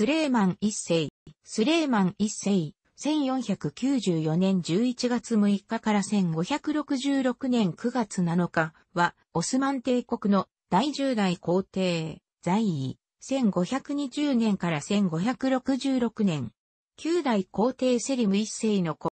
スレーマン一世、スレーマン一世、1494年11月6日から1566年9月7日は、オスマン帝国の第10代皇帝、在位、1520年から1566年、9代皇帝セリム一世の子、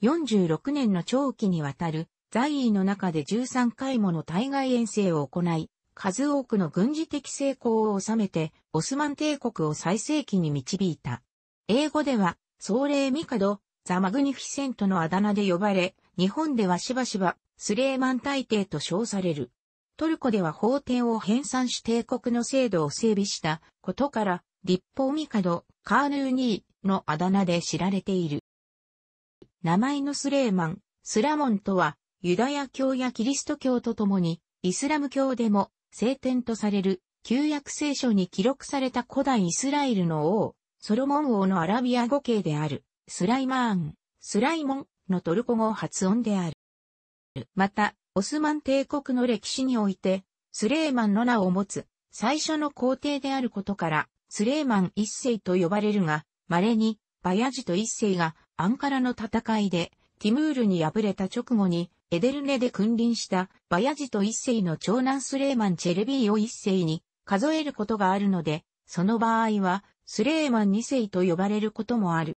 46年の長期にわたる、在位の中で13回もの対外遠征を行い、数多くの軍事的成功を収めて、オスマン帝国を最盛期に導いた。英語では、総霊ミカド、ザ・マグニフィセントのあだ名で呼ばれ、日本ではしばしば、スレーマン大帝と称される。トルコでは法典を編纂し帝国の制度を整備したことから、立法ミカド、カーヌーニーのあだ名で知られている。名前のスレーマン、スラモンとは、ユダヤ教やキリスト教と共に、イスラム教でも聖典とされる旧約聖書に記録された古代イスラエルの王、ソロモン王のアラビア語形である、スライマーン、スライモンのトルコ語発音である。また、オスマン帝国の歴史において、スレーマンの名を持つ最初の皇帝であることから、スレーマン一世と呼ばれるが、稀にバヤジと一世がアンカラの戦いでティムールに敗れた直後にエデルネで君臨したバヤジト一世の長男スレーマン・チェルビーを一世に数えることがあるので、その場合はスレーマン二世と呼ばれることもある。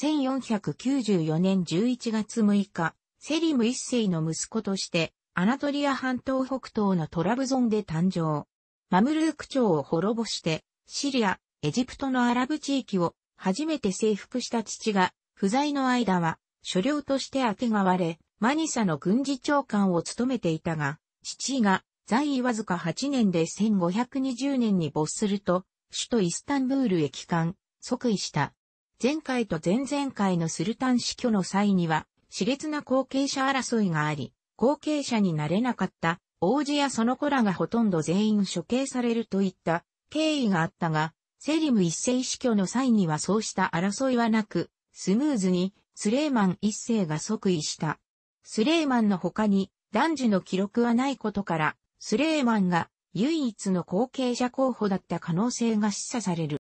1494年11月6日、セリム一世の息子として、アナトリア半島北東のトラブゾンで誕生。マムルーク朝を滅ぼして、シリア、エジプトのアラブ地域を初めて征服した父が、不在の間は、所領としてあてがわれ、マニサの軍事長官を務めていたが、父が在位わずか8年で1520年に没すると、首都イスタンブールへ帰還、即位した。前回と前々回のスルタン死去の際には、熾烈な後継者争いがあり、後継者になれなかった王子やその子らがほとんど全員処刑されるといった経緯があったが、セリム一世死去の際にはそうした争いはなく、スムーズにスレーマン一世が即位した。スレーマンの他に男児の記録はないことから、スレーマンが唯一の後継者候補だった可能性が示唆される。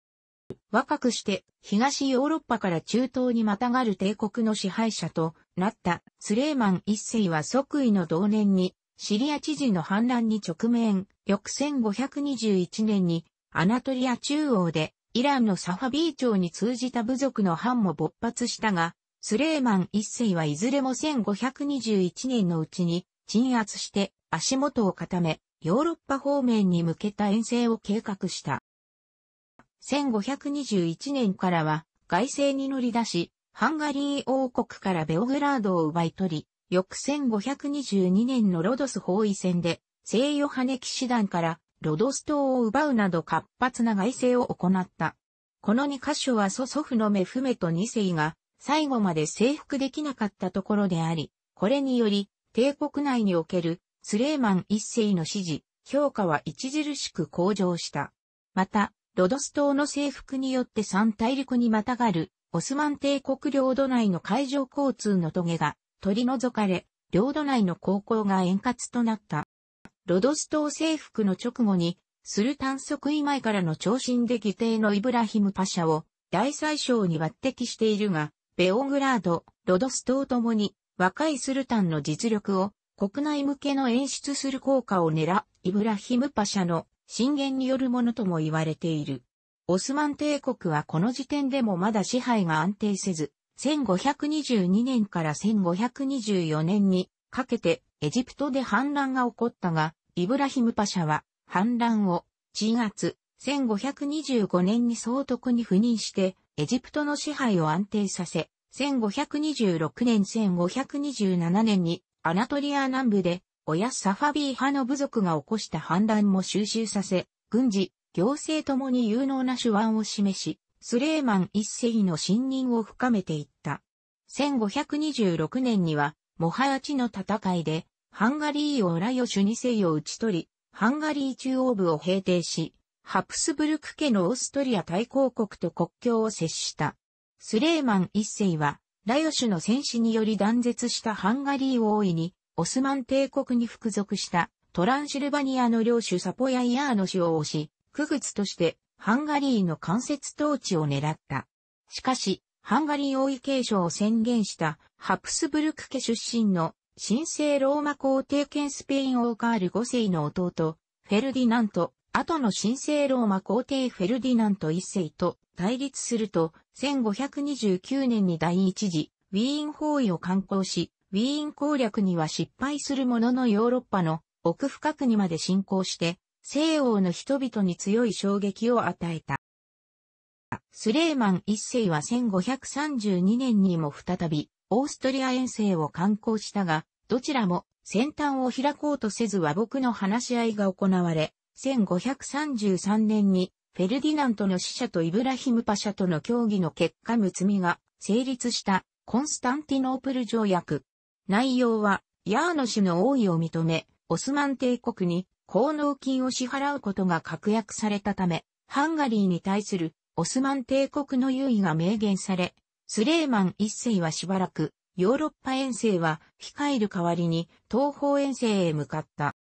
若くして東ヨーロッパから中東にまたがる帝国の支配者となったスレーマン一世は即位の同年にシリア知事の反乱に直面、翌1521年にアナトリア中央でイランのサファビー朝に通じた部族の反も勃発したが、スレーマン一世はいずれも1521年のうちに鎮圧して足元を固め、ヨーロッパ方面に向けた遠征を計画した。1521年からは外政に乗り出し、ハンガリー王国からベオグラードを奪い取り、翌1522年のロドス包囲戦で、西ヨハネ騎士団からロドス島を奪うなど活発な外政を行った。この2カ所は祖祖父のメフメと2世が最後まで征服できなかったところであり、これにより、帝国内におけるスレーマン一世の支持、評価は著しく向上した。また、ロドス島の征服によって三大陸にまたがる、オスマン帝国領土内の海上交通の棘が取り除かれ、領土内の航行が円滑となった。ロドス島征服の直後に、スルタン即位前からの長身で義弟のイブラヒムパシャを大宰相に抜擢しているが、ベオグラード、ロドス島ともに若いスルタンの実力を国内向けの演出する効果を狙イブラヒムパシャの進言によるものとも言われている。オスマン帝国はこの時点でもまだ支配が安定せず、1522年から1524年にかけてエジプトで反乱が起こったが、イブラヒムパシャは反乱を1月1525年に総督に赴任してエジプトの支配を安定させ、1526年1527年にアナトリア南部で親サファビー派の部族が起こした反乱も収集させ、軍事、行政ともに有能な手腕を示し、スレーマン一世の信任を深めていった。1526年には、モハヤチの戦いで、ハンガリー王ラヨシュセ世を討ち取り、ハンガリー中央部を平定し、ハプスブルク家のオーストリア大公国と国境を接した。スレーマン一世は、ラヨシュの戦死により断絶したハンガリー王位に、オスマン帝国に服属したトランシルバニアの領主サポヤイヤーノ氏を推し、区別としてハンガリーの間接統治を狙った。しかし、ハンガリー王位継承を宣言したハプスブルク家出身の神聖ローマ皇帝兼スペイン王カール5世の弟、フェルディナント、後の神聖ローマ皇帝フェルディナント一世と対立すると、1529年に第一次ウィーン包囲を敢行し、ウィーン攻略には失敗するもののヨーロッパの奥深くにまで侵攻して、西欧の人々に強い衝撃を与えた。スレーマン一世は1532年にも再び、オーストリア遠征を敢行したが、どちらも先端を開こうとせず和睦の話し合いが行われ、1533年にフェルディナントの使者とイブラヒムパシャとの協議の結果むつみが成立したコンスタンティノープル条約。内容はヤーノ氏の王位を認め、オスマン帝国に高納金を支払うことが確約されたため、ハンガリーに対するオスマン帝国の優位が明言され、スレーマン一世はしばらくヨーロッパ遠征は控える代わりに東方遠征へ向かった。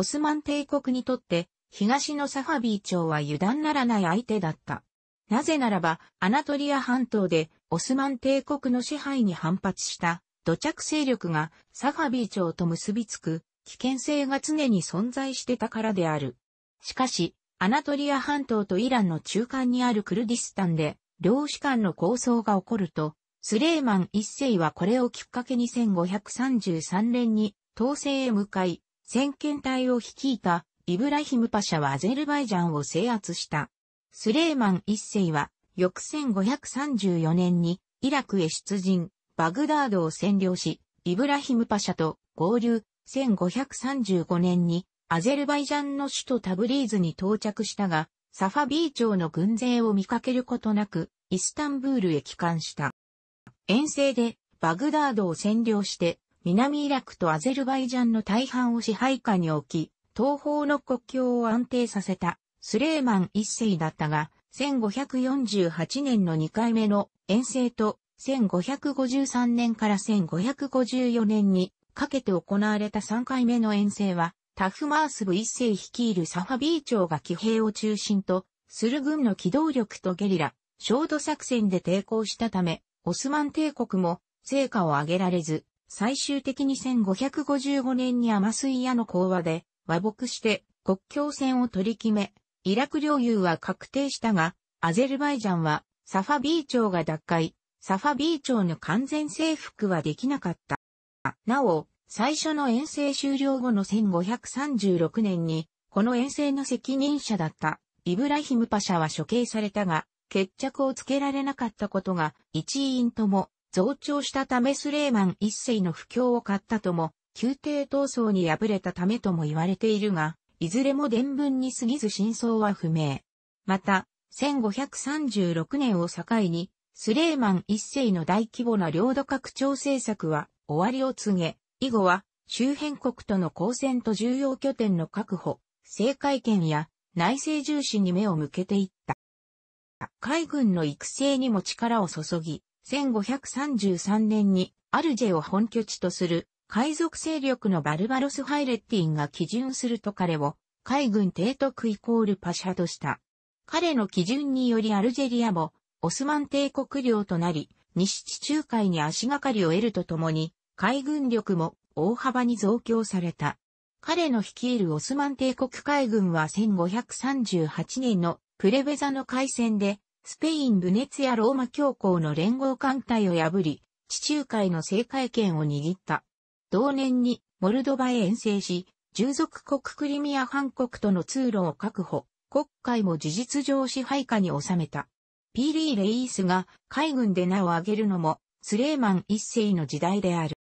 オスマン帝国にとって、東のサファビー朝は油断ならない相手だった。なぜならば、アナトリア半島で、オスマン帝国の支配に反発した、土着勢力が、サファビー朝と結びつく、危険性が常に存在してたからである。しかし、アナトリア半島とイランの中間にあるクルディスタンで、領主間の抗争が起こると、スレイマン一世はこれをきっかけに1533年に、統制へ向かい、先遣隊を率いたイブラヒムパシャはアゼルバイジャンを制圧した。スレーマン一世は翌1534年にイラクへ出陣、バグダードを占領し、イブラヒムパシャと合流、1535年にアゼルバイジャンの首都タブリーズに到着したが、サファビー朝の軍勢を見かけることなく、イスタンブールへ帰還した。遠征でバグダードを占領して南イラクとアゼルバイジャンの大半を支配下に置き、東方の国境を安定させたスレーマン一世だったが、1548年の2回目の遠征と1553年から1554年にかけて行われた3回目の遠征は、タフマース部一世率いるサファビー長が騎兵を中心とする軍の機動力とゲリラ、衝土作戦で抵抗したため、オスマン帝国も成果を上げられず、最終的に1555年にアマスイヤの講和で和睦して国境線を取り決め、イラク領有は確定したが、アゼルバイジャンはサファビー朝が脱会、サファビー朝の完全征服はできなかった。なお、最初の遠征終了後の1536年に、この遠征の責任者だったイブラヒムパシャは処刑されたが、決着をつけられなかったことが一因とも増長したためスレーマン一世の不況を買ったとも、宮廷闘争に敗れたためとも言われているが、いずれも伝聞に過ぎず真相は不明。また、1536年を境に、スレーマン一世の大規模な領土拡張政策は終わりを告げ、以後は周辺国との交戦と重要拠点の確保、政界権や内政重視に目を向けていった。海軍の育成にも力を注ぎ、1533年にアルジェを本拠地とする海賊勢力のバルバロス・ハイレッティンが基準すると彼を海軍提督イコールパシャとした。彼の基準によりアルジェリアもオスマン帝国領となり、西地中海に足がかりを得るとともに、海軍力も大幅に増強された。彼の率いるオスマン帝国海軍は1538年のプレベザの海戦でスペイン・ブネツやローマ教皇の連合艦隊を破り、地中海の政界権を握った。同年にモルドバへ遠征し、従属国クリミア半国との通路を確保、国会も事実上支配下に収めた。ピーリー・レイースが海軍で名を挙げるのも、スレーマン一世の時代である。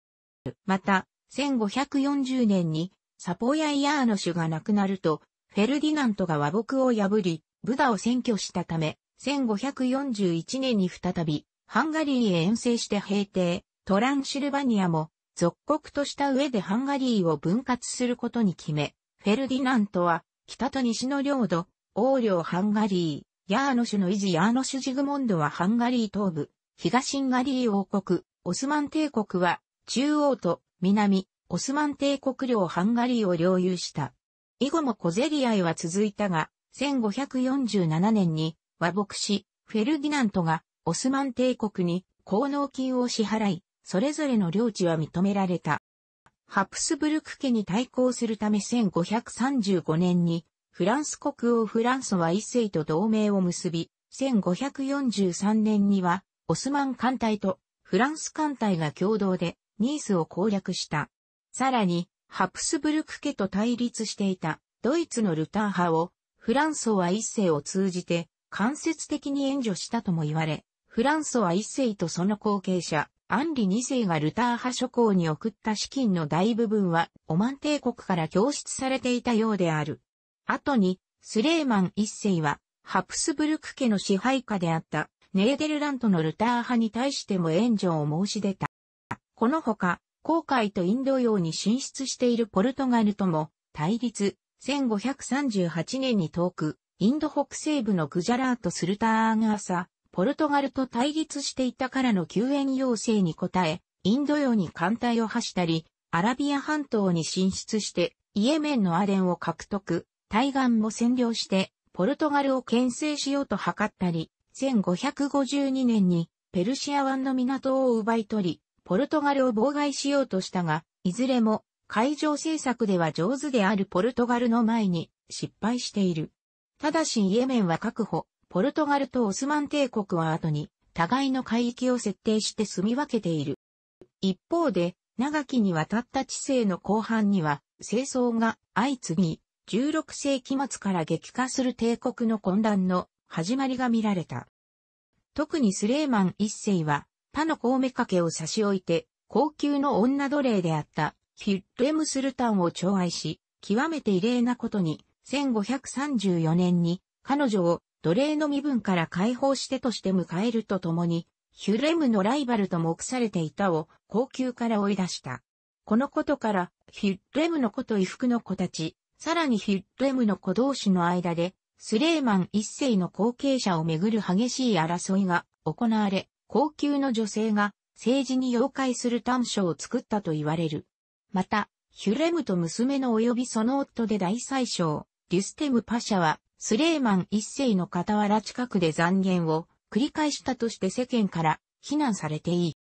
また、1540年にサポヤイヤーノシが亡くなると、フェルディナントが和睦を破り、ブダを占拠したため、1541年に再び、ハンガリーへ遠征して平定、トランシルバニアも、属国とした上でハンガリーを分割することに決め、フェルディナントは、北と西の領土、王領ハンガリー、ヤーノシュの維持ヤーノシュジグモンドはハンガリー東部、東ンガリー王国、オスマン帝国は、中央と南、オスマン帝国領ハンガリーを領有した。以後も小競り合いは続いたが、1547年に和牧師、フェルディナントが、オスマン帝国に、高納金を支払い、それぞれの領地は認められた。ハプスブルク家に対抗するため1535年に、フランス国王フランソワ一世と同盟を結び、1543年には、オスマン艦隊とフランス艦隊が共同でニースを攻略した。さらに、ハプスブルク家と対立していたドイツのルター派をフランソワ一世を通じて間接的に援助したとも言われ、フランソワ一世とその後継者、アンリ二世がルター派諸侯に送った資金の大部分は、オマン帝国から供出されていたようである。後に、スレーマン一世は、ハプスブルク家の支配下であったネーデルラントのルター派に対しても援助を申し出た。このほか、航海とインド洋に進出しているポルトガルとも対立、1538年に遠く、インド北西部のグジャラート・スルターンサ、ポルトガルと対立していたからの救援要請に応え、インド洋に艦隊を発したり、アラビア半島に進出して、イエメンのアデンを獲得、対岸も占領して、ポルトガルを牽制しようと図ったり、1552年にペルシア湾の港を奪い取り、ポルトガルを妨害しようとしたが、いずれも海上政策では上手であるポルトガルの前に失敗している。ただしイエメンは確保、ポルトガルとオスマン帝国は後に、互いの海域を設定して住み分けている。一方で、長きにわたった知性の後半には、清掃が相次ぎ、16世紀末から激化する帝国の混乱の始まりが見られた。特にスレーマン一世は、他の孔ウメ掛けを差し置いて、高級の女奴隷であった、フィッレムスルタンを寵愛し、極めて異例なことに、1534年に彼女を奴隷の身分から解放してとして迎えるとともに、ヒュレムのライバルと目されていたを高級から追い出した。このことから、ヒュレムの子と衣服の子たち、さらにヒュレムの子同士の間で、スレーマン一世の後継者をめぐる激しい争いが行われ、高級の女性が政治に妖怪する短所を作ったと言われる。また、ヒュレムと娘の及びその夫で大宰相、リュステムパシャは、スレーマン一世の傍ら近くで残言を繰り返したとして世間から非難されていい。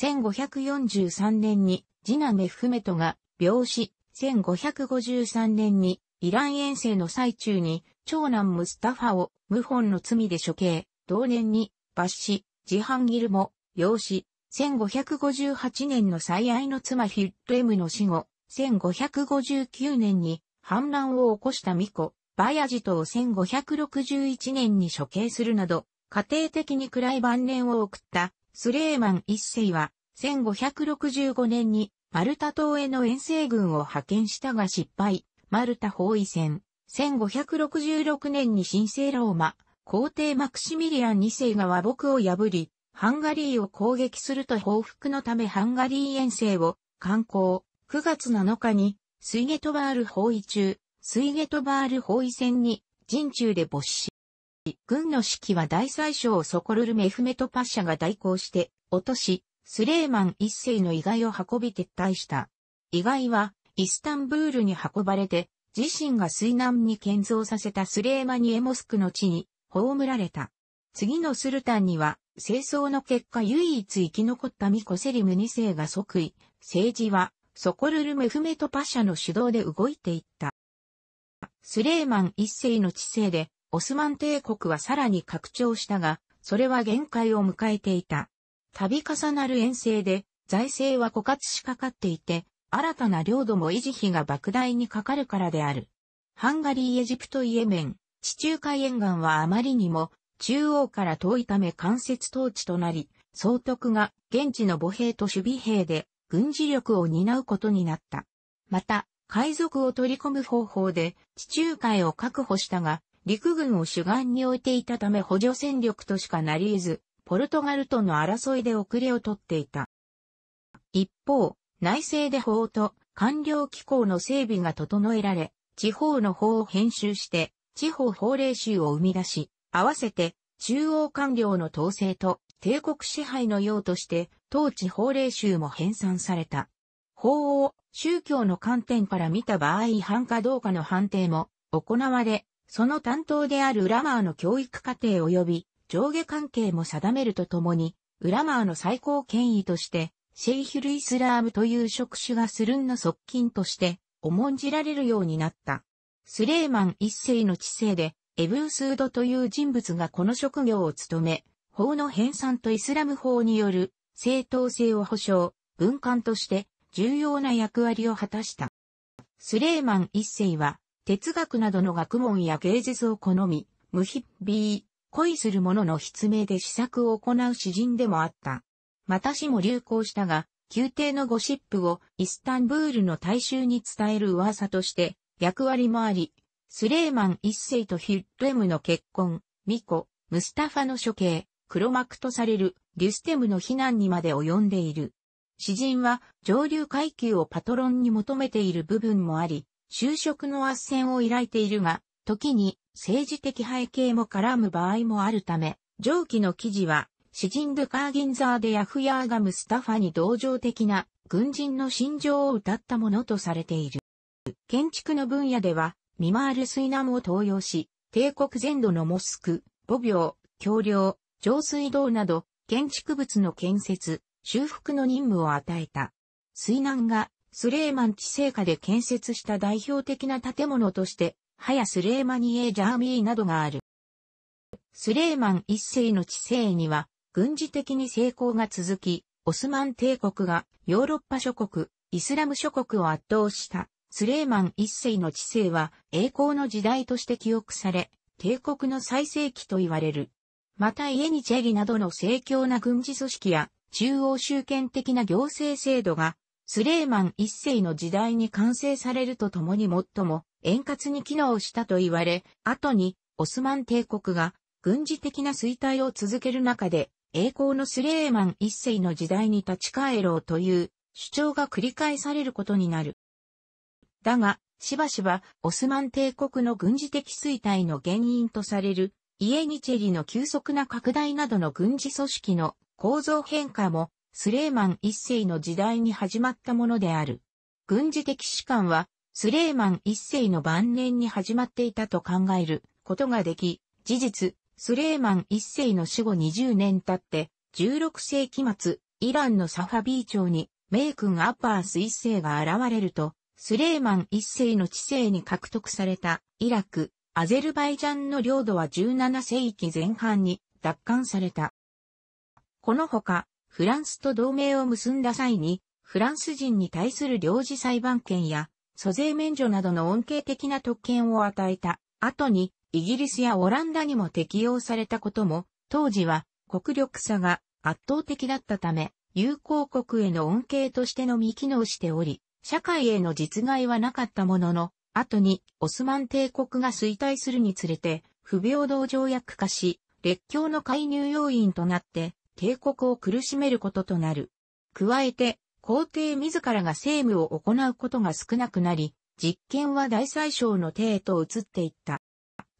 1543年にジナメフメトが病死、1553年にイラン遠征の最中に長男ムスタファを謀反の罪で処刑、同年に罰死、ジハンギルも養子、1558年の最愛の妻ヒュッレムの死後、1559年に反乱を起こした巫女、バヤジトを1561年に処刑するなど、家庭的に暗い晩年を送ったスレーマン一世は、1565年にマルタ島への遠征軍を派遣したが失敗、マルタ包囲戦、1566年に神聖ローマ、皇帝マクシミリアン2世が和睦を破り、ハンガリーを攻撃すると報復のためハンガリー遠征を、観光、9月7日にスイゲトバール包囲中、スイゲトバール包囲戦に、陣中で没死。軍の指揮は大宰相ソコルルメフメトパッシャが代行して、落とし、スレーマン一世の遺骸を運び撤退した。遺骸は、イスタンブールに運ばれて、自身が水難に建造させたスレーマニエモスクの地に、葬られた。次のスルタンには、清掃の結果唯一生き残ったミコセリム二世が即位、政治はソコルル・メフメトパシャの主導で動いていった。スレーマン一世の治世で、オスマン帝国はさらに拡張したが、それは限界を迎えていた。度重なる遠征で、財政は枯渇しかかっていて、新たな領土も維持費が莫大にかかるからである。ハンガリー・エジプト・イエメン、地中海沿岸はあまりにも、中央から遠いため間接統治となり、総督が現地の母兵と守備兵で軍事力を担うことになった。また、海賊を取り込む方法で地中海を確保したが、陸軍を主眼に置いていたため補助戦力としかなり得ず、ポルトガルとの争いで遅れをとっていた。一方、内政で法と官僚機構の整備が整えられ、地方の法を編集して、地方法令集を生み出し、合わせて中央官僚の統制と帝国支配の用として統治法令集も編纂された。法を宗教の観点から見た場合違反かどうかの判定も行われ、その担当であるウラマーの教育課程及び上下関係も定めるとともに、ウラマーの最高権威として、シェイヒル・イスラームという職種がスルンの側近として重んじられるようになった。スレーマン一世の知性で、エブンスードという人物がこの職業を務め、法の編纂とイスラム法による正当性を保障、文官として重要な役割を果たした。スレーマン一世は、哲学などの学問や芸術を好み、無ヒ美、恋する者の筆名で試作を行う詩人でもあった。またしも流行したが、宮廷のゴシップをイスタンブールの大衆に伝える噂として役割もあり、スレーマン一世とヒュッレムの結婚、ミコ、ムスタファの処刑、黒幕とされるデュステムの非難にまで及んでいる。詩人は上流階級をパトロンに求めている部分もあり、就職の斡旋を依頼ているが、時に政治的背景も絡む場合もあるため、上記の記事は、詩人ルカーギンザーでヤフヤーガムスタファに同情的な軍人の心情を歌ったものとされている。建築の分野では、ミマール・スイナムを登用し、帝国全土のモスク、墓廟、橋梁、上水道など、建築物の建設、修復の任務を与えた。水難がスレーマン地政下で建設した代表的な建物として、ハヤスレーマニエ・ジャーミーなどがある。スレーマン一世の治世には、軍事的に成功が続き、オスマン帝国がヨーロッパ諸国、イスラム諸国を圧倒したスレーマン一世の治世は栄光の時代として記憶され、帝国の最盛期と言われる。またイにニチェリなどの盛況な軍事組織や中央集権的な行政制度がスレーマン一世の時代に完成されるとともに最も円滑に機能したと言われ、後にオスマン帝国が軍事的な衰退を続ける中で栄光のスレーマン一世の時代に立ち返ろうという主張が繰り返されることになる。だが、しばしばオスマン帝国の軍事的衰退の原因とされるイエニチェリの急速な拡大などの軍事組織の構造変化も、スレーマン一世の時代に始まったものである。軍事的士官は、スレーマン一世の晩年に始まっていたと考えることができ、事実、スレーマン一世の死後20年経って、16世紀末、イランのサファビー朝に、メイ君アッパース一世が現れると、スレーマン一世の知性に獲得された、イラク、アゼルバイジャンの領土は17世紀前半に奪還された。このほか、フランスと同盟を結んだ際に、フランス人に対する領事裁判権や、租税免除などの恩恵的な特権を与えた後に、イギリスやオランダにも適用されたことも、当時は国力差が圧倒的だったため、友好国への恩恵としてのみ機能しており、社会への実害はなかったものの、後にオスマン帝国が衰退するにつれて不平等条約化し、列強の介入要因となって帝国を苦しめることとなる。加えて皇帝自らが政務を行うことが少なくなり、実権は大宰相の帝へと移っていった。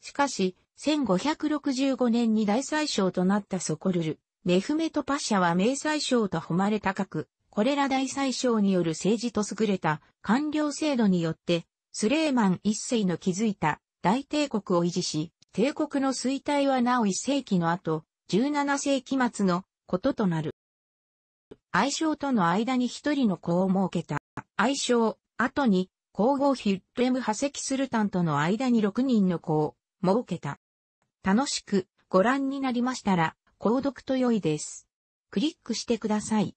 しかし、1565年に大宰相となったソコルル、メフメトパシャは名宰相と誉れ高く、これら大宰相による政治と優れた官僚制度によってスレーマン一世の築いた大帝国を維持し、帝国の衰退はなお一世紀の後、17世紀末のこととなる。愛称との間に一人の子を設けた。愛称、後に、皇后ヒュッレム・ハセキスルタンとの間に6人の子を設けた。楽しくご覧になりましたら、購読と良いです。クリックしてください。